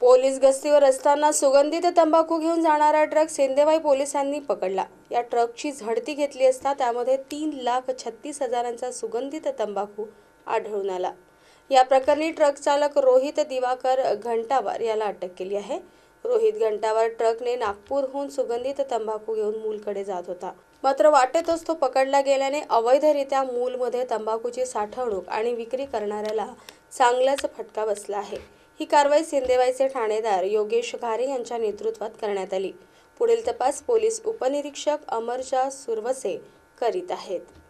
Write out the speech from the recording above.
police गस्तीवर असताना सुगंधित तंबाखू घेऊन जाणारा ट्रक सेंदेवाई पोलिसांनी पकडला या ट्रकची झडती घेतली असता त्यामध्ये तीन लाख छत्तीस हजारांचा सुगंधित तंबाखू आढळून आला या प्रकरणी ट्रक चालक रोहित दिवाकर घंटावार याला अटक केली आहे रोहित घंटावार ट्रकने नागपूरहून सुगंधित तंबाखू घेऊन मूलकडे जात होता मात्र वाटेतच तो पकडला गेल्याने अवैधरित्या मूलमध्ये तंबाखूची साठवणूक आणि विक्री करणाऱ्याला चांगलाच फटका बसला आहे ही कारवाई सिंदेवाईचे ठाणेदार योगेश घारे यांच्या नेतृत्वात करण्यात आली पुढील तपास पोलीस उपनिरीक्षक अमरजा सुरवसे करीत आहेत